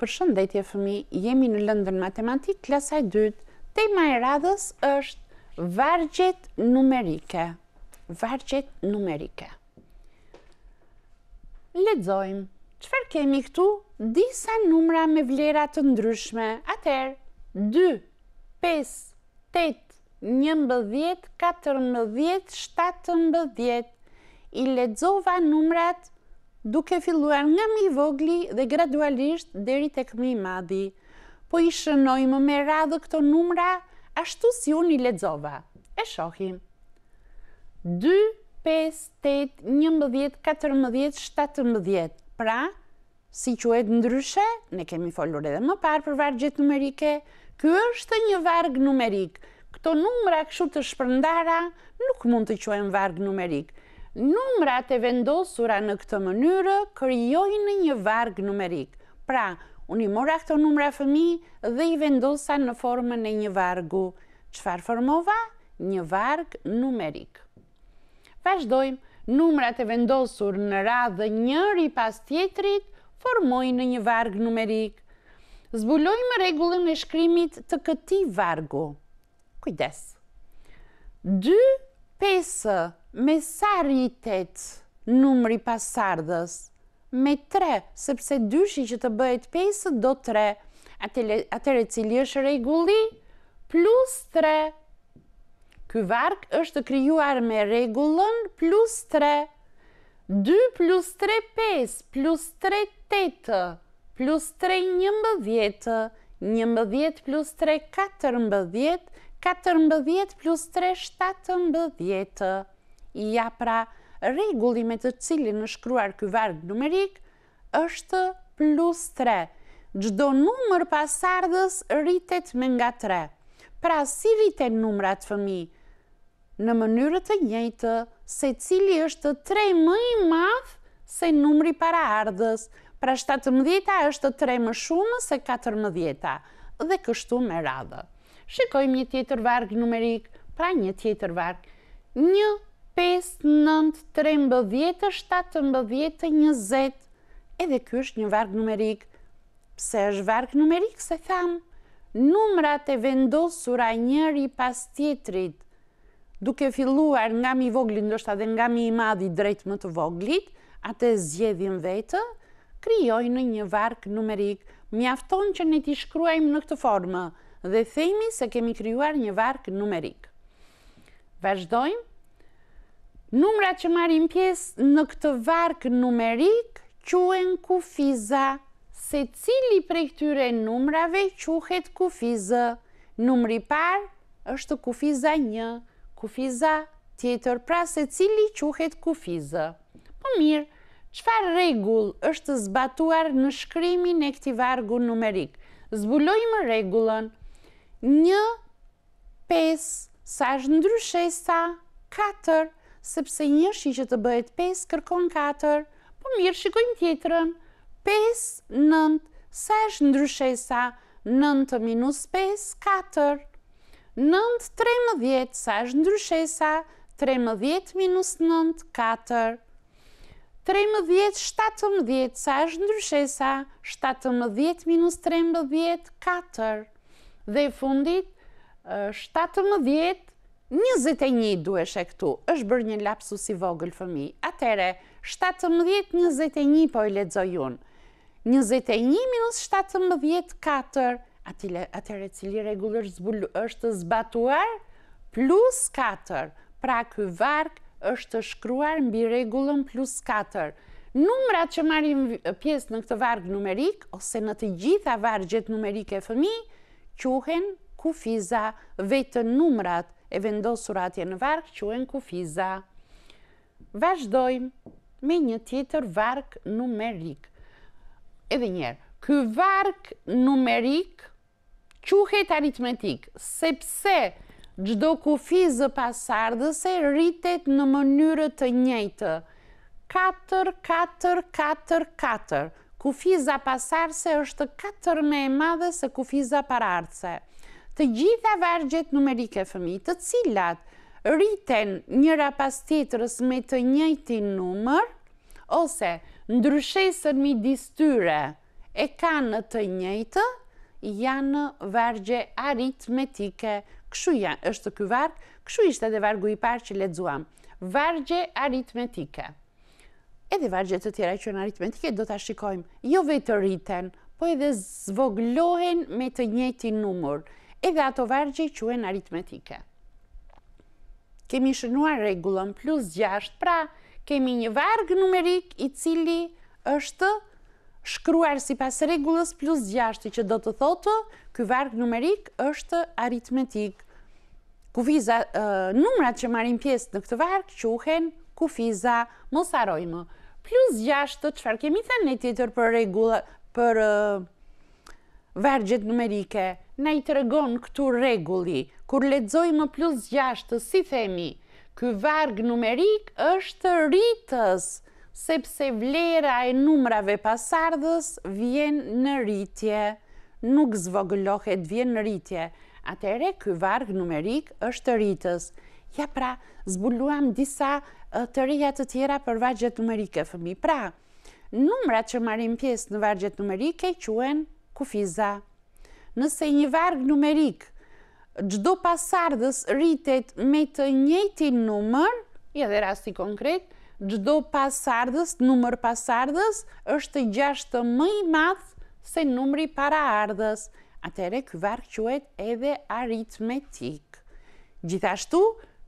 Për shëndetje fëmi, jemi në lëndën matematikë klasaj 2. Tema e radhës është vargjet numerike. Vargjet numerike. Ledzojmë, qëfer kemi këtu disa numra me vlerat të ndryshme? Atëherë, 2, 5, 8, 11, 14, 17, I ledzova numrat duke filluar nga mi vogli dhe gradualisht deri tek këmi madhi, po i shënojmë me radhë këto numra ashtu si unë i ledzova. E shohim. 2, 5, 8, 11, 14, 17, pra, si quet ndryshe, ne kemi folur edhe më parë për vargjet numerike, kjo është një vargë numerik, këto numra këshu të shpërndara nuk mund të quen vargë numerik, numrat e vendosura në këtë mënyrë kryojnë një vargë numerik. Pra, unë i mora këto numra fëmi dhe i vendosa në formën e një vargu. Qfar formova? Një vargë numerik. Vashdojmë, numrat e vendosur në radhë njëri pas tjetrit formojnë një vargë numerik. Zbulojmë regullën e shkrimit të këti vargu. Kujdes! 2, 5, me sa rritet numri pasardhës? Me tre, sepse dyshi që të bëhet pesë do tre, atëre cili është regulli plus tre. Ky vark është kryuar me regullën plus tre. 2 plus 3, 5, plus 3, 8, plus 3, 11, 11 plus 3, 14, 14 plus 3, 17 i ja pra regulli me të cili në shkruar kjo vargë numerik është plus 3. Gjdo numër pasardhës rritet me nga 3. Pra si rritet numrat fëmi në mënyrët e njëjtë, se cili është 3 më i math se numri para ardhës. Pra 17 është 3 më shumë se 14 dhe kështu me radhë. Shikojmë një tjetër vargë numerik, pra një tjetër vargë. Një 5, 9, 3, 10, 7, 10, 20. Edhe ky është një varg numerik. Pse është varg numerik? Se tham, numrat e vendosura njëri pas tjetrit, duke filluar nga mi vogli, ndoshta dhe nga mi i madhi drejt më të voglit, atë zgjedhin vetë, krijojnë një varg numerik. Mjafton që ne t'i shkruajmë në këtë formë dhe themi se kemi krijuar një varg numerik. Vazhdojmë. Numra që marim pjesë në këtë varkë numerik, quen kufiza. Se cili prej këtyre numrave quhet kufiza. Numri par është kufiza një, kufiza tjetër pra se cili quhet kufiza. Po mirë, qëfar regull është zbatuar në shkrymi në këti vargu numerik? Zbulojmë regullën. Një, pes, sa është ndryshesa, katër, sepse një shi që të bëhet 5 kërkon 4, po mirë shikojmë tjetërën, 5, 9, sa është ndryshesa, 9 minus 5, 4. 9, 13, sa është ndryshesa, 13 minus 9, 4. 13, 17, sa është ndryshesa, 17 minus 13, 4. Dhe fundit, 17, 21 duesh e këtu, është bërë një lapsu si vogël fëmi, atere, 17, 21 po e ledzojun, 21 minus 17, 4, atere cili regullër është zbatuar, plus 4, pra kë varkë është shkruar mbi regullën plus 4. Numrat që marim pjesë në këtë varkë numerik, ose në të gjitha vargjet numerike fëmi, quhen kufiza vetë numrat, e vendosur atje në varkë që e në kufiza. Vazhdojmë me një tjetër varkë numerik. Edhe njerë, kë varkë numerik quhet aritmetik, sepse gjdo kufizë pasardhëse rritet në mënyrë të njëjtë. 4-4-4-4. Kufiza pasarse është 4 me e madhe se kufiza parartse të gjitha vargjet numerike fëmi, të cilat rriten njëra pas tjetërës me të njëti numër, ose ndryshesën mi distyre e kanë në të njëtë, janë vargje aritmetike. Këshu janë, është kë vargë, këshu ishte edhe vargu i parë që ledzuam. Vargje aritmetike. Edhe vargje të tjera që në aritmetike do të shikojmë, jo vetë rriten, po edhe zvoglohen me të njëti numër edhe ato vargje quen aritmetike. Kemi shënuar regullën plus 6, pra kemi një vargë numerik i cili është shkruar si pas regullës plus 6 që do të thotë, ky vargë numerik është aritmetik. Kufiza, numrat që marim pjesë në këtë vargë quhen kufiza, mos arojmë. Plus 6 të qëfar kemi thënë në tjetër për regullë, për vargjet numerike, në i të regon këtu regulli, kur më plus gjashtë, si themi, kë vargë numerik është rritës, sepse vlera e numrave pasardhës vjen në rritje, nuk zvoglohet vjen në rritje. Atere, kë vargë numerik është rritës. Ja pra, zbuluam disa të rrijat të tjera për vargjet numerike, fëmi. Pra, numrat që marim pjesë në vargjet numerike quen Kufiza nëse një varg numerik gjdo pasardës rritet me të njëti numër, i edhe rasti konkret, gjdo pasardës, numër pasardës, është gjashtë më i madhë se numëri para ardhës, atere këj varg qëhet edhe aritmetik. Gjithashtu,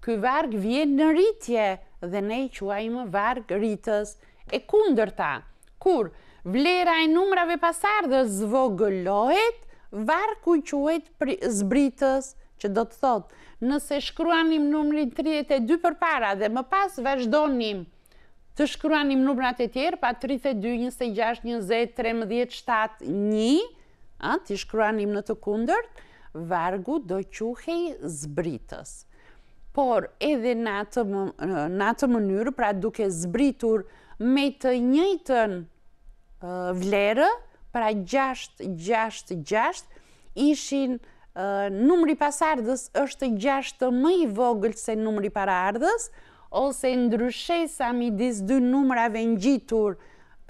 këj varg vjen në rritje dhe ne quajmë varg rritës. E kundër ta, kur vlera e numrave pasardës zvogëllohet, varë ku quajt për zbritës që do të thotë, nëse shkruanim numrin 32 për para dhe më pas vazhdonim të shkruanim numrat e tjerë, pa 32, 26, 20, 13, 7, 1, të shkruanim në të kundërt, vargu do quhej zbritës. Por edhe në atë mënyrë, pra duke zbritur me të njëjtën vlerë, para 6, 6, 6, ishin numri pas ardhës është 6 të i vogël se numri para ardhës, ose ndryshesa mi disë dy numrave në gjitur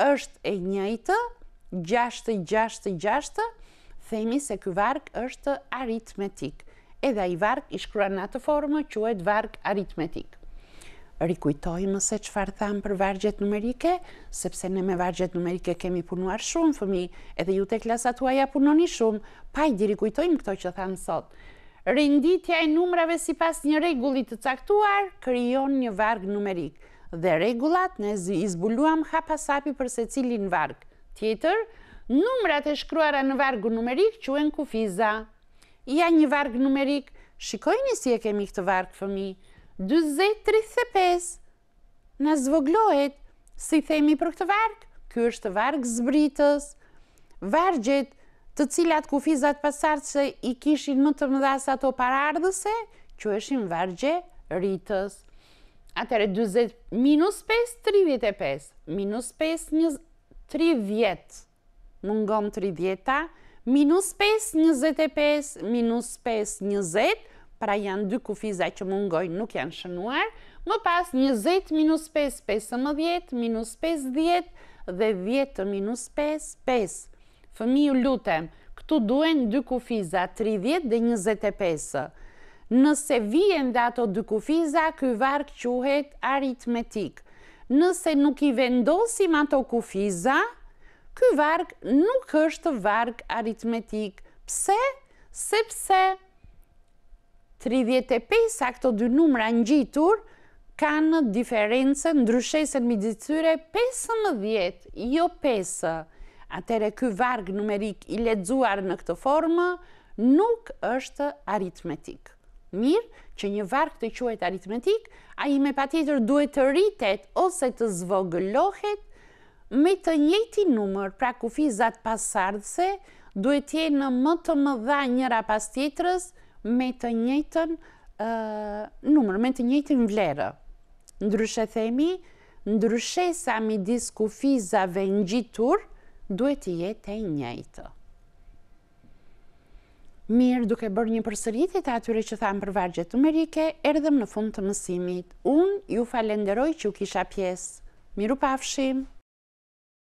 është e njëjtë, 6, 6, 6, themi se kë vark është aritmetik. Edhe i vark ishkruar në atë formë që e të vark aritmetik rikujtojmë se farë thamë për vargjet numerike, sepse ne me vargjet numerike kemi punuar shumë, fëmi, edhe ju të klasat huaja punoni shumë, pa i dirikujtojmë këto që thamë sot. Rinditja e numrave si pas një regullit të caktuar, kryon një varg numerik, dhe regullat ne izbuluam hapasapi për se cilin varg. Tjetër, numrat e shkruara në vargu numerik quen kufiza. Ja një varg numerik, shikojni si e kemi këtë varg, fëmi, 35, në zvoglohet, si themi për këtë vargë, kjo është vargë zbritës, vargjet të cilat kufizat pasartë se i kishin më të mëdhas ato parardhëse, që eshin vargje rritës. Atere, 20 minus 5, 35, minus 5, një, 3 vjetë, mungon 3 vjeta, minus 5, 25, minus 5, 20, pra janë dy kufiza që mungojnë nuk janë shënuar, më pas 20 minus 5, 15 minus 5, 10 dhe 10 minus 5, 5. Fëmiju lutem, këtu duen dy kufiza 30 dhe 25. Nëse vijen dhe ato dy kufiza, këj varkë quhet aritmetik. Nëse nuk i vendosim ato kufiza, këj varkë nuk është varkë aritmetik. Pse? Sepse? Sepse? 35 a këto dy numra në gjitur kanë diferencën, ndryshesën mi dhëtyre 15, jo 5. Atere këj vargë numerik i ledzuar në këtë formë nuk është aritmetik. Mirë që një vargë të quajtë aritmetik, a i me patitër duhet të rritet ose të zvoglohet me të njëti numër, pra kufizat pasardhse, duhet tje në më të mëdha njëra pas tjetërës, me të njëjtën numër, me të njëjtën vlerë. Ndryshe themi, ndryshe sa mi disku fizave në gjitur, duhet i jetë e njëjtë. Mirë duke bërë një përsëritit atyre që thamë për vargjet të merike, erdhëm në fund të mësimit. Unë ju falenderoj që u kisha pjesë. Miru pafshim!